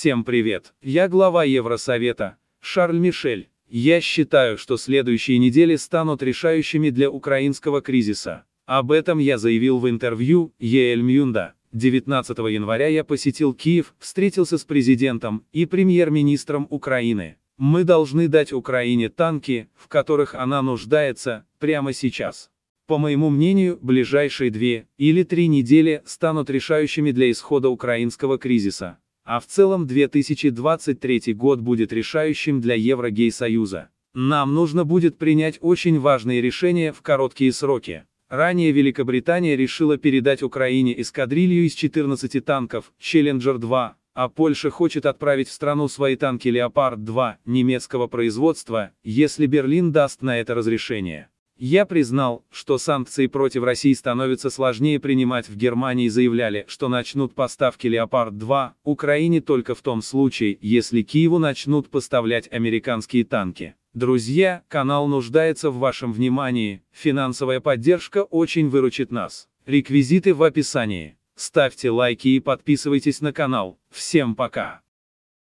Всем привет, я глава Евросовета, Шарль Мишель. Я считаю, что следующие недели станут решающими для украинского кризиса. Об этом я заявил в интервью Еэль Мюнда. 19 января я посетил Киев, встретился с президентом и премьер-министром Украины. Мы должны дать Украине танки, в которых она нуждается, прямо сейчас. По моему мнению, ближайшие две или три недели станут решающими для исхода украинского кризиса. А в целом 2023 год будет решающим для Еврогей-союза. Нам нужно будет принять очень важные решения в короткие сроки. Ранее Великобритания решила передать Украине эскадрилью из 14 танков «Челленджер-2», а Польша хочет отправить в страну свои танки «Леопард-2» немецкого производства, если Берлин даст на это разрешение. Я признал, что санкции против России становятся сложнее принимать в Германии заявляли, что начнут поставки «Леопард-2» Украине только в том случае, если Киеву начнут поставлять американские танки. Друзья, канал нуждается в вашем внимании, финансовая поддержка очень выручит нас. Реквизиты в описании. Ставьте лайки и подписывайтесь на канал. Всем пока!